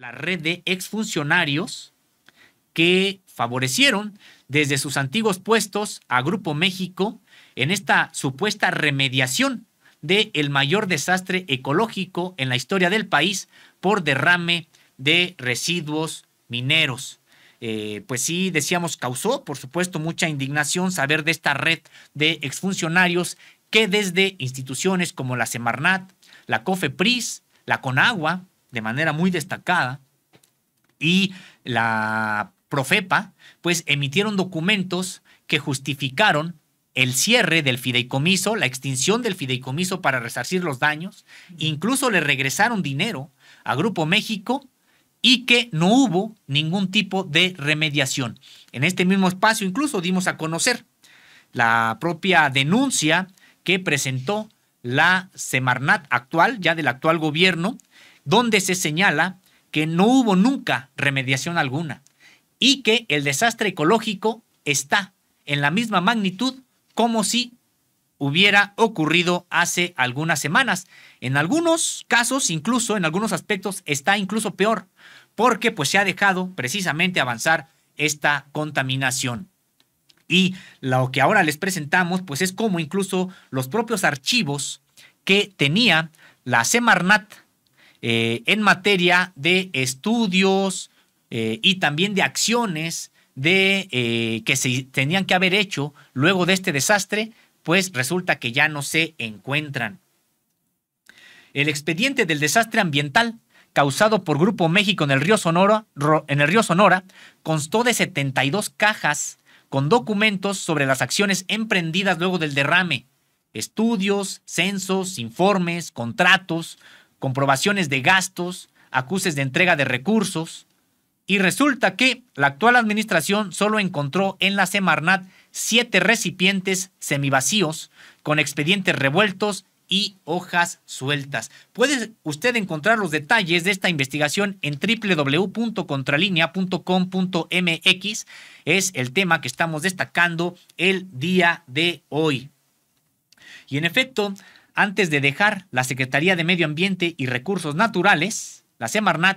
la red de exfuncionarios que favorecieron desde sus antiguos puestos a Grupo México en esta supuesta remediación del el mayor desastre ecológico en la historia del país por derrame de residuos mineros. Eh, pues sí, decíamos, causó, por supuesto, mucha indignación saber de esta red de exfuncionarios que desde instituciones como la Semarnat, la COFEPRIS, la CONAGUA, de manera muy destacada y la Profepa, pues emitieron documentos que justificaron el cierre del fideicomiso, la extinción del fideicomiso para resarcir los daños, incluso le regresaron dinero a Grupo México y que no hubo ningún tipo de remediación. En este mismo espacio incluso dimos a conocer la propia denuncia que presentó la Semarnat actual, ya del actual gobierno, donde se señala que no hubo nunca remediación alguna y que el desastre ecológico está en la misma magnitud como si hubiera ocurrido hace algunas semanas. En algunos casos, incluso en algunos aspectos, está incluso peor, porque pues se ha dejado precisamente avanzar esta contaminación. Y lo que ahora les presentamos, pues es como incluso los propios archivos que tenía la Semarnat eh, en materia de estudios eh, y también de acciones de, eh, que se tenían que haber hecho luego de este desastre, pues resulta que ya no se encuentran. El expediente del desastre ambiental causado por Grupo México en el río Sonora, en el río Sonora constó de 72 cajas con documentos sobre las acciones emprendidas luego del derrame, estudios, censos, informes, contratos, comprobaciones de gastos, acuses de entrega de recursos. Y resulta que la actual administración solo encontró en la Semarnat siete recipientes semivacíos con expedientes revueltos y hojas sueltas. Puede usted encontrar los detalles de esta investigación en www.contralinea.com.mx. Es el tema que estamos destacando el día de hoy. Y en efecto, antes de dejar la Secretaría de Medio Ambiente y Recursos Naturales, la Semarnat,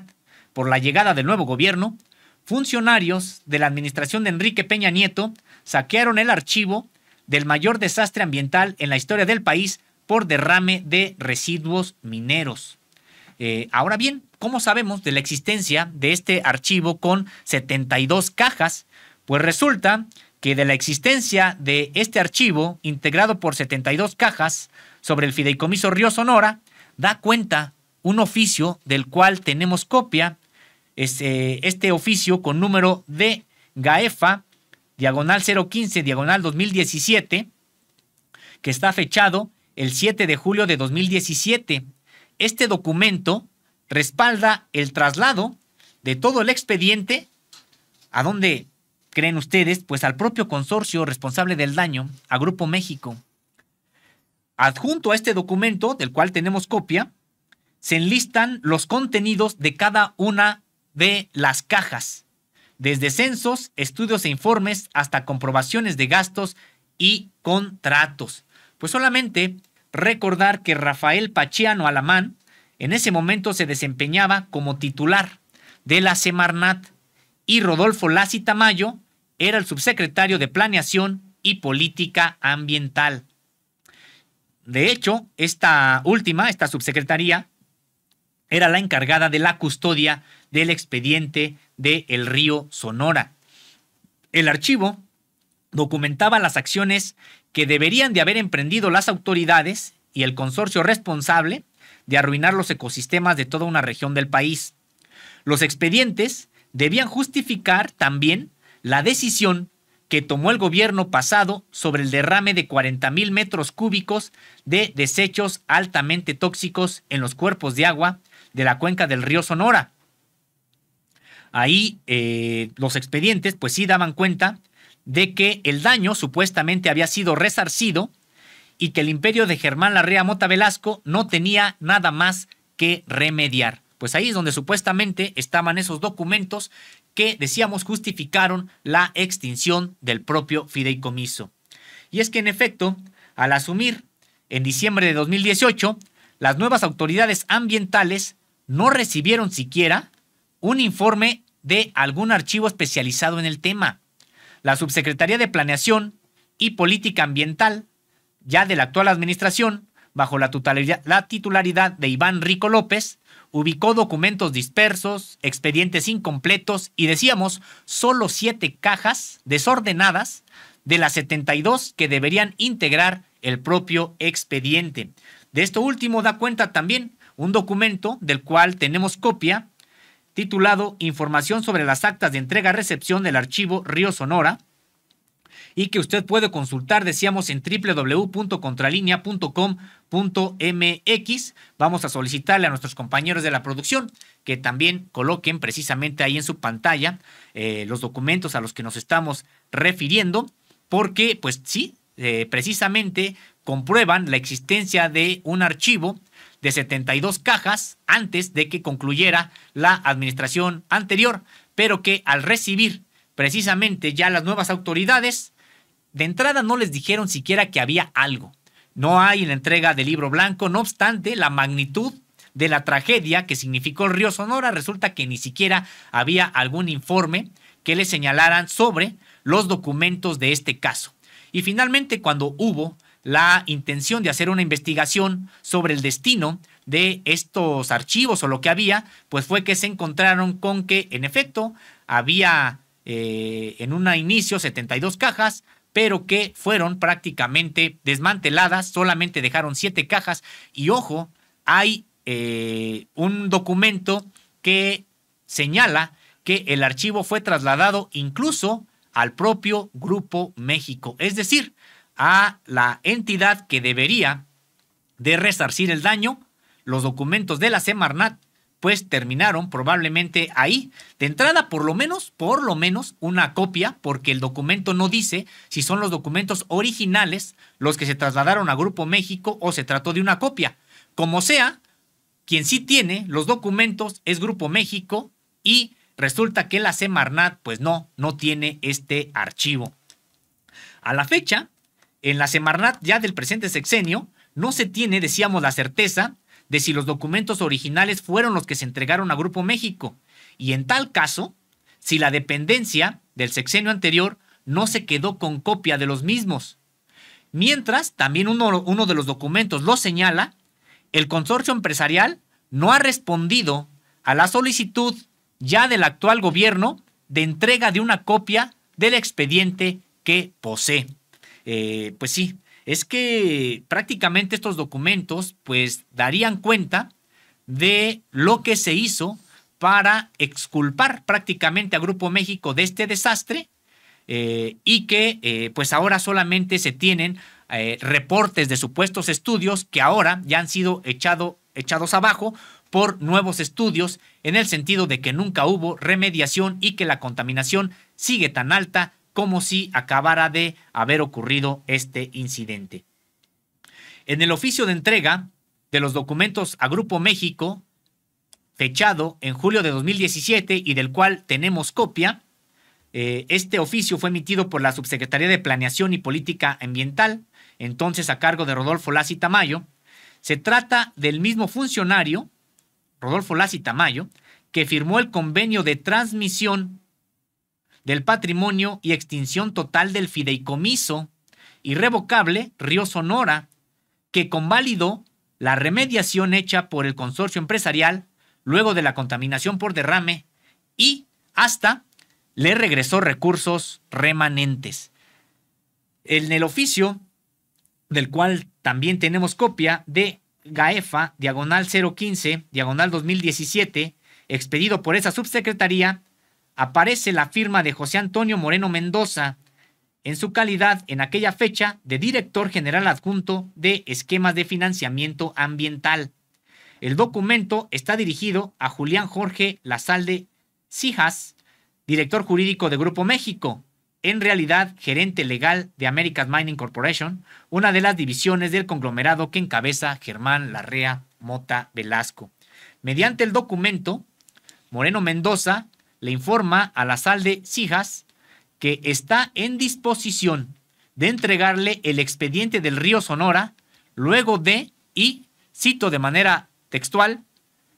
por la llegada del nuevo gobierno, funcionarios de la administración de Enrique Peña Nieto saquearon el archivo del mayor desastre ambiental en la historia del país por derrame de residuos mineros. Eh, ahora bien, ¿cómo sabemos de la existencia de este archivo con 72 cajas? Pues resulta que de la existencia de este archivo, integrado por 72 cajas, sobre el fideicomiso Río Sonora da cuenta un oficio del cual tenemos copia, eh, este oficio con número de GAEFA, diagonal 015, diagonal 2017, que está fechado el 7 de julio de 2017. Este documento respalda el traslado de todo el expediente a donde creen ustedes, pues al propio consorcio responsable del daño, a Grupo México. Adjunto a este documento, del cual tenemos copia, se enlistan los contenidos de cada una de las cajas, desde censos, estudios e informes hasta comprobaciones de gastos y contratos. Pues solamente recordar que Rafael Pachiano Alamán en ese momento se desempeñaba como titular de la Semarnat y Rodolfo Lassi Tamayo era el subsecretario de Planeación y Política Ambiental. De hecho, esta última, esta subsecretaría, era la encargada de la custodia del expediente de El Río Sonora. El archivo documentaba las acciones que deberían de haber emprendido las autoridades y el consorcio responsable de arruinar los ecosistemas de toda una región del país. Los expedientes debían justificar también la decisión que tomó el gobierno pasado sobre el derrame de mil metros cúbicos de desechos altamente tóxicos en los cuerpos de agua de la cuenca del río Sonora. Ahí eh, los expedientes pues sí daban cuenta de que el daño supuestamente había sido resarcido y que el imperio de Germán Larrea Mota Velasco no tenía nada más que remediar. Pues ahí es donde supuestamente estaban esos documentos que, decíamos, justificaron la extinción del propio fideicomiso. Y es que, en efecto, al asumir en diciembre de 2018, las nuevas autoridades ambientales no recibieron siquiera un informe de algún archivo especializado en el tema. La Subsecretaría de Planeación y Política Ambiental, ya de la actual administración, bajo la titularidad de Iván Rico López, ubicó documentos dispersos, expedientes incompletos y decíamos solo siete cajas desordenadas de las 72 que deberían integrar el propio expediente. De esto último da cuenta también un documento del cual tenemos copia titulado Información sobre las actas de entrega-recepción del archivo Río Sonora, y que usted puede consultar, decíamos, en www.contralinea.com.mx. Vamos a solicitarle a nuestros compañeros de la producción que también coloquen precisamente ahí en su pantalla eh, los documentos a los que nos estamos refiriendo, porque pues sí, eh, precisamente comprueban la existencia de un archivo de 72 cajas antes de que concluyera la administración anterior, pero que al recibir precisamente ya las nuevas autoridades de entrada no les dijeron siquiera que había algo. No hay la entrega del libro blanco, no obstante, la magnitud de la tragedia que significó el río Sonora resulta que ni siquiera había algún informe que le señalaran sobre los documentos de este caso. Y finalmente, cuando hubo la intención de hacer una investigación sobre el destino de estos archivos o lo que había, pues fue que se encontraron con que, en efecto, había eh, en un inicio 72 cajas, pero que fueron prácticamente desmanteladas, solamente dejaron siete cajas y ojo, hay eh, un documento que señala que el archivo fue trasladado incluso al propio Grupo México, es decir, a la entidad que debería de resarcir el daño, los documentos de la Semarnat pues terminaron probablemente ahí. De entrada, por lo menos, por lo menos una copia, porque el documento no dice si son los documentos originales los que se trasladaron a Grupo México o se trató de una copia. Como sea, quien sí tiene los documentos es Grupo México y resulta que la Semarnat, pues no, no tiene este archivo. A la fecha, en la Semarnat ya del presente sexenio, no se tiene, decíamos, la certeza de si los documentos originales fueron los que se entregaron a Grupo México y en tal caso, si la dependencia del sexenio anterior no se quedó con copia de los mismos. Mientras, también uno, uno de los documentos lo señala, el consorcio empresarial no ha respondido a la solicitud ya del actual gobierno de entrega de una copia del expediente que posee. Eh, pues sí, es que prácticamente estos documentos pues darían cuenta de lo que se hizo para exculpar prácticamente a Grupo México de este desastre eh, y que eh, pues ahora solamente se tienen eh, reportes de supuestos estudios que ahora ya han sido echado, echados abajo por nuevos estudios en el sentido de que nunca hubo remediación y que la contaminación sigue tan alta como si acabara de haber ocurrido este incidente. En el oficio de entrega de los documentos a Grupo México, fechado en julio de 2017 y del cual tenemos copia, eh, este oficio fue emitido por la Subsecretaría de Planeación y Política Ambiental, entonces a cargo de Rodolfo Lazi Tamayo. Se trata del mismo funcionario, Rodolfo Lazi Tamayo, que firmó el convenio de transmisión del patrimonio y extinción total del fideicomiso irrevocable Río Sonora, que convalidó la remediación hecha por el consorcio empresarial luego de la contaminación por derrame y hasta le regresó recursos remanentes. En el oficio, del cual también tenemos copia de GAEFA, diagonal 015, diagonal 2017, expedido por esa subsecretaría, aparece la firma de José Antonio Moreno Mendoza en su calidad en aquella fecha de director general adjunto de esquemas de financiamiento ambiental. El documento está dirigido a Julián Jorge Lazalde Cijas, director jurídico de Grupo México, en realidad gerente legal de American Mining Corporation, una de las divisiones del conglomerado que encabeza Germán Larrea Mota Velasco. Mediante el documento, Moreno Mendoza le informa a sal de Sijas que está en disposición de entregarle el expediente del río Sonora luego de, y cito de manera textual,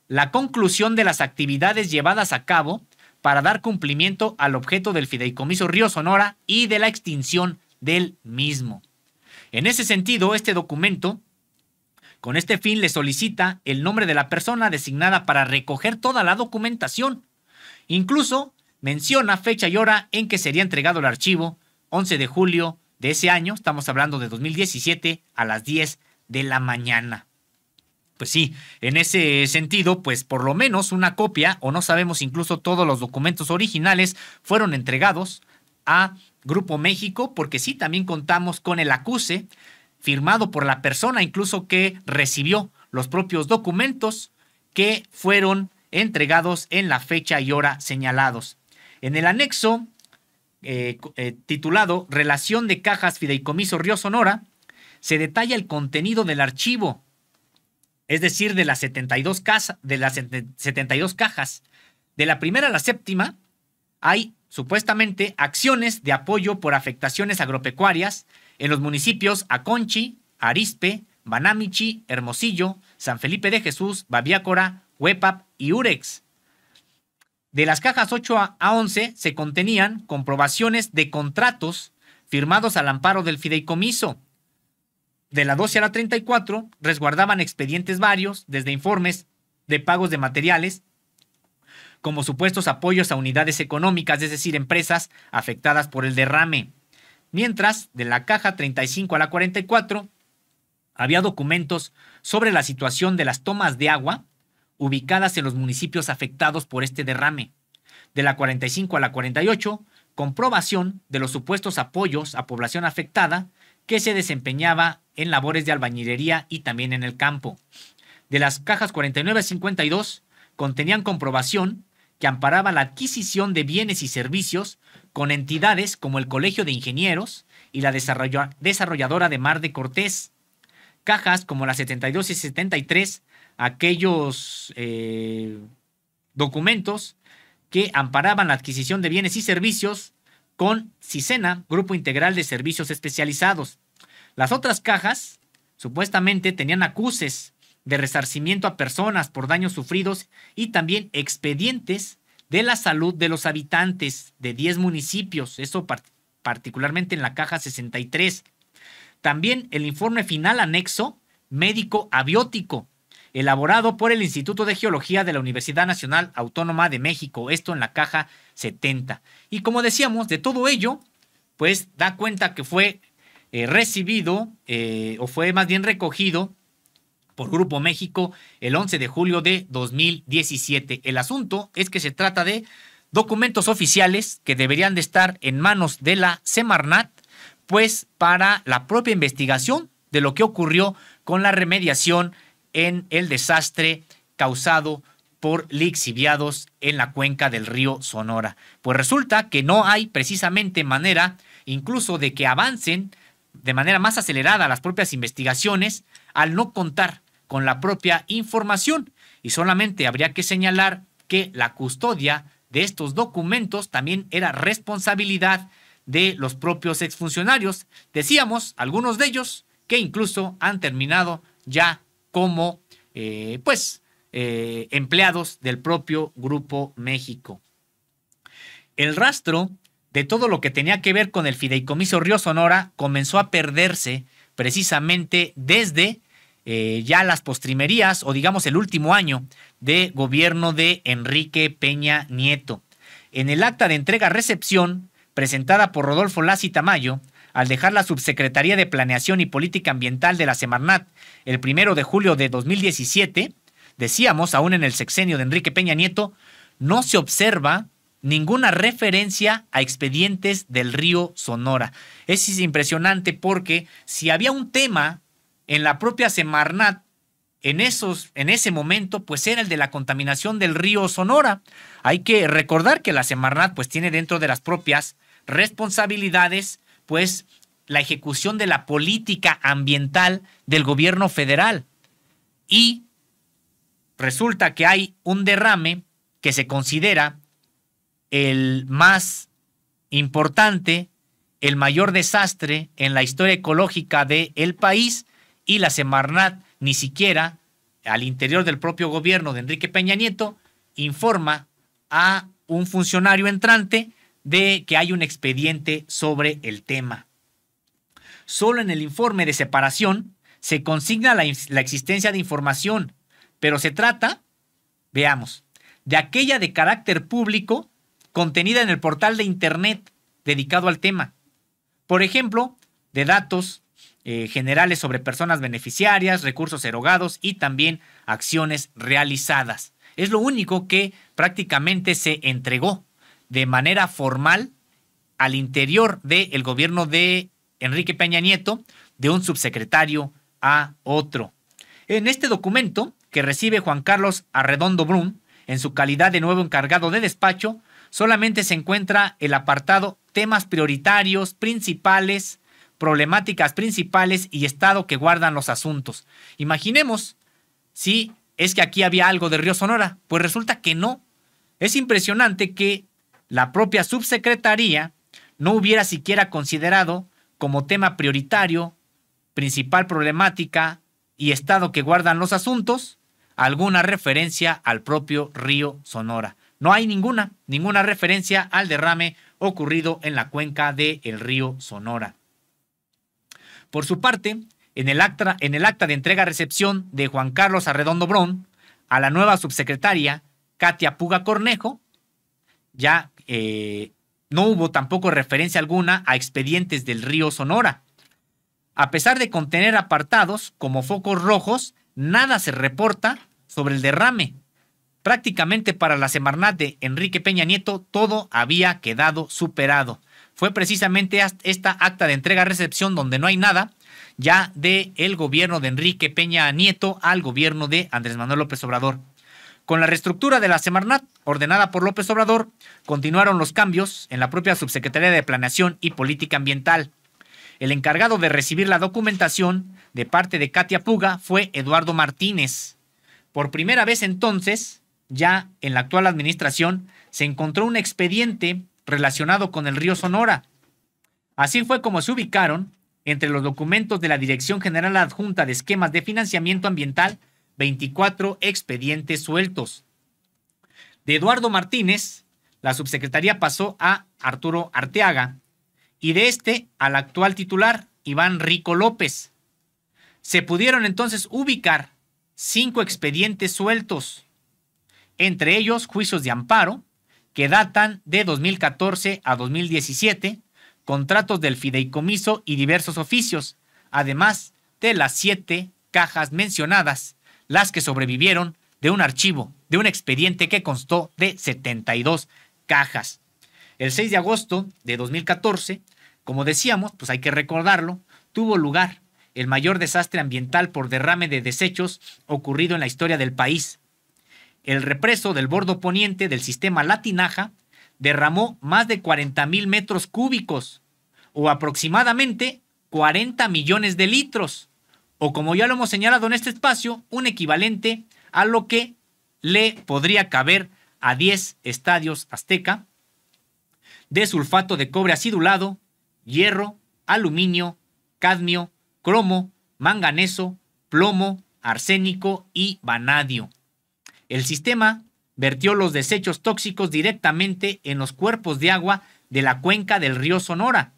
la conclusión de las actividades llevadas a cabo para dar cumplimiento al objeto del fideicomiso Río Sonora y de la extinción del mismo. En ese sentido, este documento, con este fin, le solicita el nombre de la persona designada para recoger toda la documentación Incluso menciona fecha y hora en que sería entregado el archivo, 11 de julio de ese año, estamos hablando de 2017, a las 10 de la mañana. Pues sí, en ese sentido, pues por lo menos una copia, o no sabemos incluso todos los documentos originales, fueron entregados a Grupo México, porque sí, también contamos con el acuse firmado por la persona incluso que recibió los propios documentos que fueron entregados en la fecha y hora señalados. En el anexo eh, eh, titulado Relación de Cajas Fideicomiso Río Sonora, se detalla el contenido del archivo, es decir, de las 72, de las 72 cajas. De la primera a la séptima hay supuestamente acciones de apoyo por afectaciones agropecuarias en los municipios Aconchi, Arispe, Banamichi, Hermosillo, San Felipe de Jesús, Babiácora, WEPAP y UREX. De las cajas 8 a 11 se contenían comprobaciones de contratos firmados al amparo del fideicomiso. De la 12 a la 34 resguardaban expedientes varios, desde informes de pagos de materiales, como supuestos apoyos a unidades económicas, es decir, empresas afectadas por el derrame. Mientras, de la caja 35 a la 44 había documentos sobre la situación de las tomas de agua, ubicadas en los municipios afectados por este derrame. De la 45 a la 48, comprobación de los supuestos apoyos a población afectada que se desempeñaba en labores de albañilería y también en el campo. De las cajas 49 a 52, contenían comprobación que amparaba la adquisición de bienes y servicios con entidades como el Colegio de Ingenieros y la desarrolladora de Mar de Cortés. Cajas como las 72 y 73 aquellos eh, documentos que amparaban la adquisición de bienes y servicios con CISENA, Grupo Integral de Servicios Especializados. Las otras cajas supuestamente tenían acuses de resarcimiento a personas por daños sufridos y también expedientes de la salud de los habitantes de 10 municipios, eso particularmente en la caja 63. También el informe final anexo médico abiótico, elaborado por el Instituto de Geología de la Universidad Nacional Autónoma de México, esto en la caja 70. Y como decíamos, de todo ello, pues da cuenta que fue eh, recibido, eh, o fue más bien recogido por Grupo México el 11 de julio de 2017. El asunto es que se trata de documentos oficiales que deberían de estar en manos de la Semarnat, pues para la propia investigación de lo que ocurrió con la remediación en el desastre causado por lixiviados en la cuenca del río Sonora. Pues resulta que no hay precisamente manera incluso de que avancen de manera más acelerada las propias investigaciones al no contar con la propia información y solamente habría que señalar que la custodia de estos documentos también era responsabilidad de los propios exfuncionarios. Decíamos, algunos de ellos, que incluso han terminado ya como eh, pues eh, empleados del propio Grupo México. El rastro de todo lo que tenía que ver con el fideicomiso Río Sonora comenzó a perderse precisamente desde eh, ya las postrimerías o digamos el último año de gobierno de Enrique Peña Nieto. En el acta de entrega-recepción presentada por Rodolfo Lassi Tamayo, al dejar la Subsecretaría de Planeación y Política Ambiental de la Semarnat el primero de julio de 2017, decíamos, aún en el sexenio de Enrique Peña Nieto, no se observa ninguna referencia a expedientes del río Sonora. Es impresionante porque si había un tema en la propia Semarnat en, esos, en ese momento, pues era el de la contaminación del río Sonora. Hay que recordar que la Semarnat pues tiene dentro de las propias responsabilidades pues la ejecución de la política ambiental del gobierno federal. Y resulta que hay un derrame que se considera el más importante, el mayor desastre en la historia ecológica del el país y la Semarnat ni siquiera al interior del propio gobierno de Enrique Peña Nieto informa a un funcionario entrante de que hay un expediente sobre el tema. Solo en el informe de separación se consigna la, existencia de información, pero se trata, veamos, de aquella de carácter público contenida en el portal de Internet dedicado al tema. Por ejemplo, de datos eh, generales sobre personas beneficiarias, recursos erogados y también acciones realizadas. Es lo único que prácticamente se entregó de manera formal al interior del gobierno de Enrique Peña Nieto, de un subsecretario a otro. En este documento, que recibe Juan Carlos Arredondo Brum, en su calidad de nuevo encargado de despacho, solamente se encuentra el apartado temas prioritarios, principales, problemáticas principales y estado que guardan los asuntos. Imaginemos si es que aquí había algo de Río Sonora, pues resulta que no. Es impresionante que la propia subsecretaría no hubiera siquiera considerado como tema prioritario, principal problemática y estado que guardan los asuntos, alguna referencia al propio río Sonora. No hay ninguna, ninguna referencia al derrame ocurrido en la cuenca del el río Sonora. Por su parte, en el, acta, en el acta de entrega-recepción de Juan Carlos Arredondo Brón a la nueva subsecretaria, Katia Puga Cornejo, ya eh, no hubo tampoco referencia alguna a expedientes del río Sonora. A pesar de contener apartados como focos rojos, nada se reporta sobre el derrame. Prácticamente para la Semarnat de Enrique Peña Nieto todo había quedado superado. Fue precisamente esta acta de entrega-recepción donde no hay nada, ya de el gobierno de Enrique Peña Nieto al gobierno de Andrés Manuel López Obrador. Con la reestructura de la Semarnat, ordenada por López Obrador, continuaron los cambios en la propia Subsecretaría de Planeación y Política Ambiental. El encargado de recibir la documentación de parte de Katia Puga fue Eduardo Martínez. Por primera vez entonces, ya en la actual administración, se encontró un expediente relacionado con el río Sonora. Así fue como se ubicaron entre los documentos de la Dirección General Adjunta de Esquemas de Financiamiento Ambiental 24 expedientes sueltos. De Eduardo Martínez, la subsecretaría pasó a Arturo Arteaga y de este al actual titular, Iván Rico López. Se pudieron entonces ubicar cinco expedientes sueltos, entre ellos juicios de amparo, que datan de 2014 a 2017, contratos del fideicomiso y diversos oficios, además de las siete cajas mencionadas las que sobrevivieron de un archivo, de un expediente que constó de 72 cajas. El 6 de agosto de 2014, como decíamos, pues hay que recordarlo, tuvo lugar el mayor desastre ambiental por derrame de desechos ocurrido en la historia del país. El represo del bordo poniente del sistema Latinaja derramó más de 40 mil metros cúbicos, o aproximadamente 40 millones de litros, o como ya lo hemos señalado en este espacio, un equivalente a lo que le podría caber a 10 estadios azteca de sulfato de cobre acidulado, hierro, aluminio, cadmio, cromo, manganeso, plomo, arsénico y vanadio. El sistema vertió los desechos tóxicos directamente en los cuerpos de agua de la cuenca del río Sonora.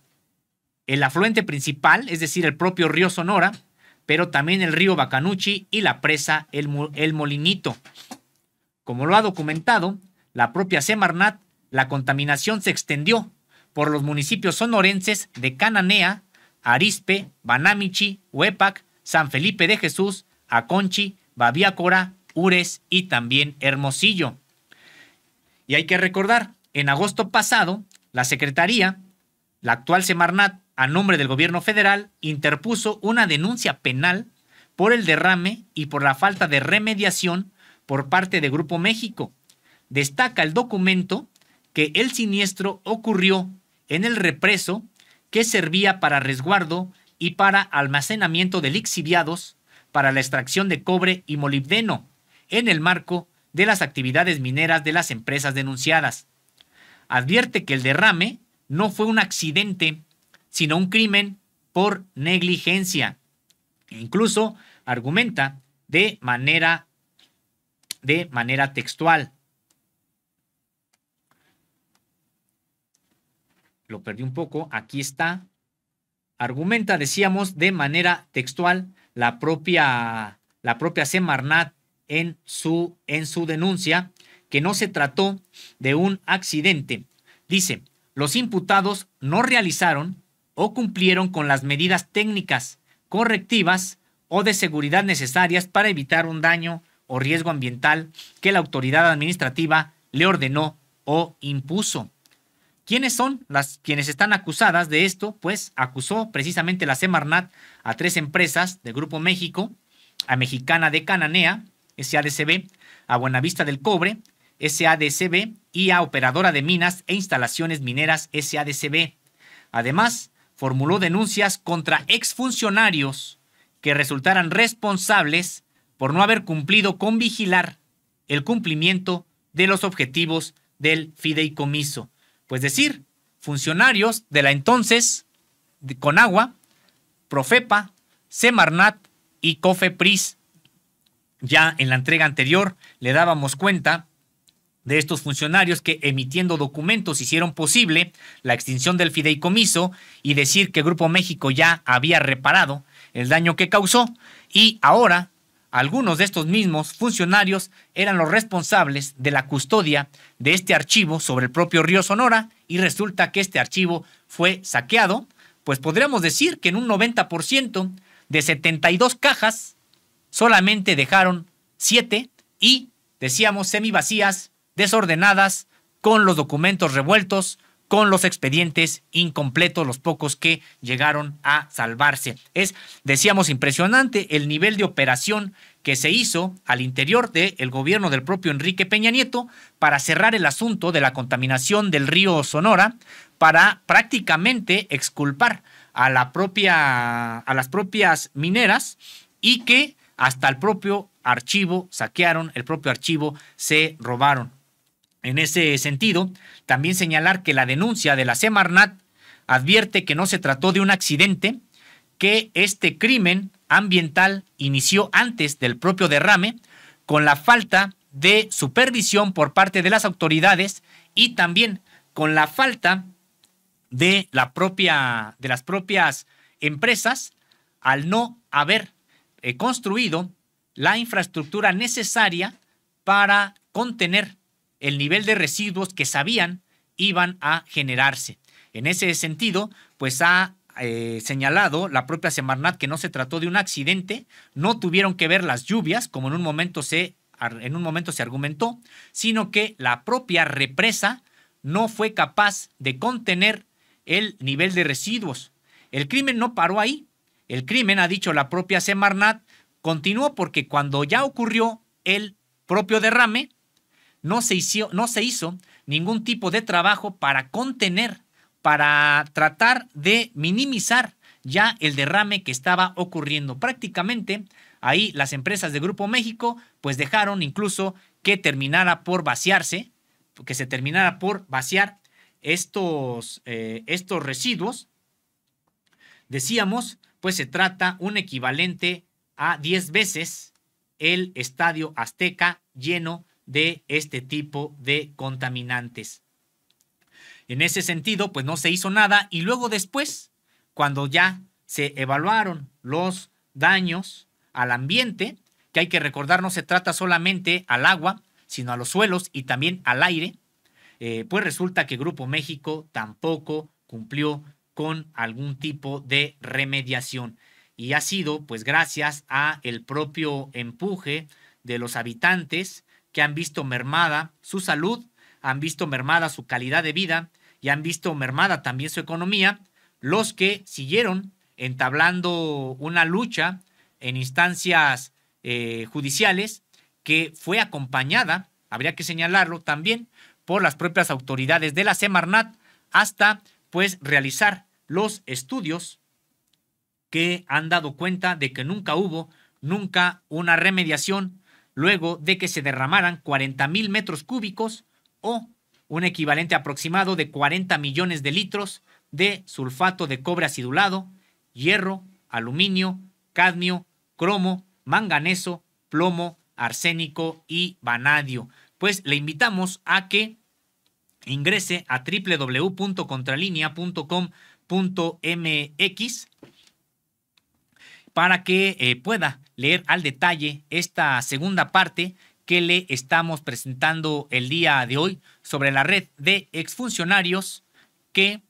El afluente principal, es decir, el propio río Sonora, pero también el río Bacanuchi y la presa El, Molinito. Como lo ha documentado la propia Semarnat, la contaminación se extendió por los municipios sonorenses de Cananea, Arispe, Banamichi, Huepac, San Felipe de Jesús, Aconchi, Babiácora, Ures y también Hermosillo. Y hay que recordar, en agosto pasado, la Secretaría, la actual Semarnat, a nombre del gobierno federal, interpuso una denuncia penal por el derrame y por la falta de remediación por parte de Grupo México. Destaca el documento que el siniestro ocurrió en el represo que servía para resguardo y para almacenamiento de lixiviados para la extracción de cobre y molibdeno en el marco de las actividades mineras de las empresas denunciadas. Advierte que el derrame no fue un accidente sino un crimen por negligencia. incluso argumenta de manera, de manera textual. Lo perdí un poco, aquí está. Argumenta, decíamos, de manera textual la propia, la propia Semarnat en su, en su denuncia que no se trató de un accidente. Dice, los imputados no realizaron o cumplieron con las medidas técnicas, correctivas o de seguridad necesarias para evitar un daño o riesgo ambiental que la autoridad administrativa le ordenó o impuso. ¿Quiénes son las quienes están acusadas de esto? Pues acusó precisamente la Semarnat a tres empresas del Grupo México, a Mexicana de Cananea, SADCB, a Buenavista del Cobre, SADCB y a Operadora de Minas e Instalaciones Mineras, SADCB. Además, formuló denuncias contra exfuncionarios que resultaran responsables por no haber cumplido con vigilar el cumplimiento de los objetivos del fideicomiso. Pues decir, funcionarios de la entonces Conagua, Profepa, Semarnat y Cofepris. Ya en la entrega anterior le dábamos cuenta de estos funcionarios que emitiendo documentos hicieron posible la extinción del fideicomiso y decir que Grupo México ya había reparado el daño que causó y ahora algunos de estos mismos funcionarios eran los responsables de la custodia de este archivo sobre el propio río Sonora y resulta que este archivo fue saqueado, pues podríamos decir que en un 90% de 72 cajas solamente dejaron 7 y decíamos semivacías desordenadas, con los documentos revueltos, con los expedientes incompletos, los pocos que llegaron a salvarse. Es, decíamos, impresionante el nivel de operación que se hizo al interior del gobierno del propio Enrique Peña Nieto para cerrar el asunto de la contaminación del río Sonora, para prácticamente exculpar a, la propia, a las propias mineras y que hasta el propio archivo saquearon, el propio archivo se robaron. En ese sentido, también señalar que la denuncia de la Semarnat advierte que no se trató de un accidente, que este crimen ambiental inició antes del propio derrame, con la falta de supervisión por parte de las autoridades y también con la falta de, la propia, de las propias empresas al no haber eh, construido la infraestructura necesaria para contener el nivel de residuos que sabían iban a generarse. En ese sentido, pues ha eh, señalado la propia Semarnat que no se trató de un accidente, no tuvieron que ver las lluvias, como en un momento se, en un momento se argumentó, sino que la propia represa no fue capaz de contener el nivel de residuos. El crimen no paró ahí. El crimen, ha dicho la propia Semarnat, continuó porque cuando ya ocurrió el propio derrame, no se, hizo, no se hizo ningún tipo de trabajo para contener, para tratar de minimizar ya el derrame que estaba ocurriendo. Prácticamente ahí las empresas de Grupo México pues dejaron incluso que terminara por vaciarse, que se terminara por vaciar estos, eh, estos residuos. Decíamos, pues se trata un equivalente a 10 veces el estadio azteca lleno de este tipo de contaminantes. En ese sentido, pues no se hizo nada y luego después, cuando ya se evaluaron los daños al ambiente, que hay que recordar no se trata solamente al agua, sino a los suelos y también al aire, eh, pues resulta que Grupo México tampoco cumplió con algún tipo de remediación. Y ha sido pues gracias a el propio empuje de los habitantes que han visto mermada su salud, han visto mermada su calidad de vida y han visto mermada también su economía, los que siguieron entablando una lucha en instancias eh, judiciales que fue acompañada, habría que señalarlo también, por las propias autoridades de la Semarnat hasta pues realizar los estudios que han dado cuenta de que nunca hubo nunca una remediación luego de que se derramaran 40.000 metros cúbicos o un equivalente aproximado de 40 millones de litros de sulfato de cobre acidulado, hierro, aluminio, cadmio, cromo, manganeso, plomo, arsénico y vanadio. Pues le invitamos a que ingrese a www.contralinea.com.mx para que eh, pueda leer al detalle esta segunda parte que le estamos presentando el día de hoy sobre la red de exfuncionarios que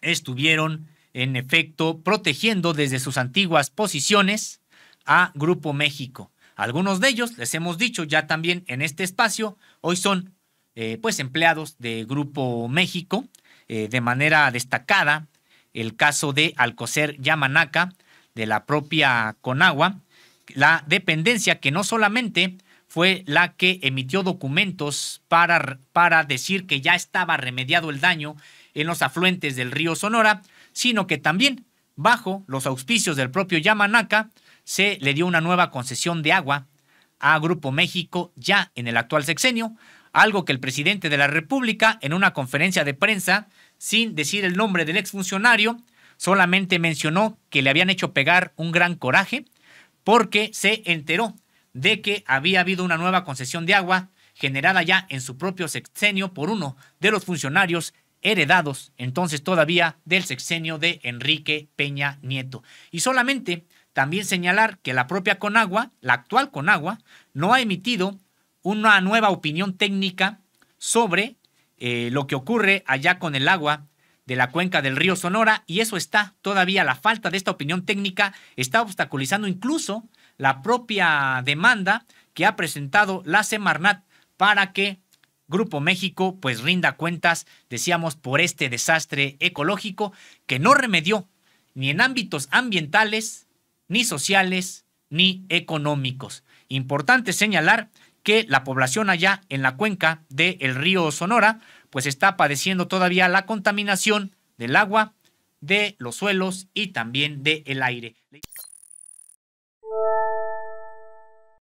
estuvieron en efecto protegiendo desde sus antiguas posiciones a Grupo México. Algunos de ellos, les hemos dicho ya también en este espacio, hoy son eh, pues empleados de Grupo México eh, de manera destacada. El caso de Alcocer Yamanaka, de la propia Conagua, la dependencia que no solamente fue la que emitió documentos para, para decir que ya estaba remediado el daño en los afluentes del río Sonora, sino que también, bajo los auspicios del propio Yamanaka, se le dio una nueva concesión de agua a Grupo México ya en el actual sexenio, algo que el presidente de la República en una conferencia de prensa, sin decir el nombre del exfuncionario, solamente mencionó que le habían hecho pegar un gran coraje porque se enteró de que había habido una nueva concesión de agua generada ya en su propio sexenio por uno de los funcionarios heredados entonces todavía del sexenio de Enrique Peña Nieto. Y solamente también señalar que la propia Conagua, la actual Conagua, no ha emitido una nueva opinión técnica sobre eh, lo que ocurre allá con el agua de la cuenca del río Sonora y eso está todavía, la falta de esta opinión técnica está obstaculizando incluso la propia demanda que ha presentado la Semarnat para que Grupo México pues rinda cuentas, decíamos, por este desastre ecológico que no remedió ni en ámbitos ambientales, ni sociales, ni económicos. Importante señalar que la población allá en la cuenca del río Sonora pues está padeciendo todavía la contaminación del agua, de los suelos y también del aire.